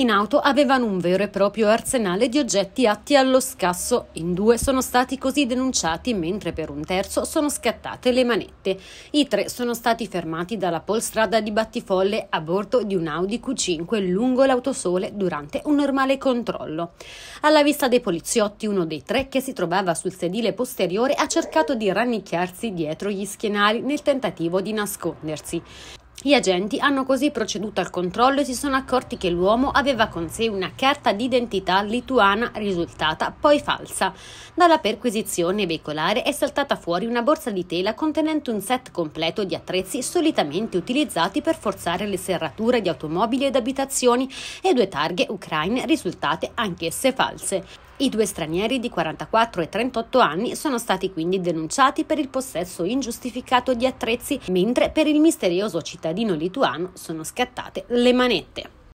in auto avevano un vero e proprio arsenale di oggetti atti allo scasso. In due sono stati così denunciati, mentre per un terzo sono scattate le manette. I tre sono stati fermati dalla polstrada di Battifolle a bordo di un Audi Q5 lungo l'autosole durante un normale controllo. Alla vista dei poliziotti, uno dei tre che si trovava sul sedile posteriore ha cercato di rannicchiarsi dietro gli schienali nel tentativo di nascondersi. Gli agenti hanno così proceduto al controllo e si sono accorti che l'uomo aveva con sé una carta d'identità lituana risultata poi falsa. Dalla perquisizione veicolare è saltata fuori una borsa di tela contenente un set completo di attrezzi solitamente utilizzati per forzare le serrature di automobili ed abitazioni e due targhe ucraine risultate anch'esse false. I due stranieri di 44 e 38 anni sono stati quindi denunciati per il possesso ingiustificato di attrezzi, mentre per il misterioso cittadino lituano sono scattate le manette.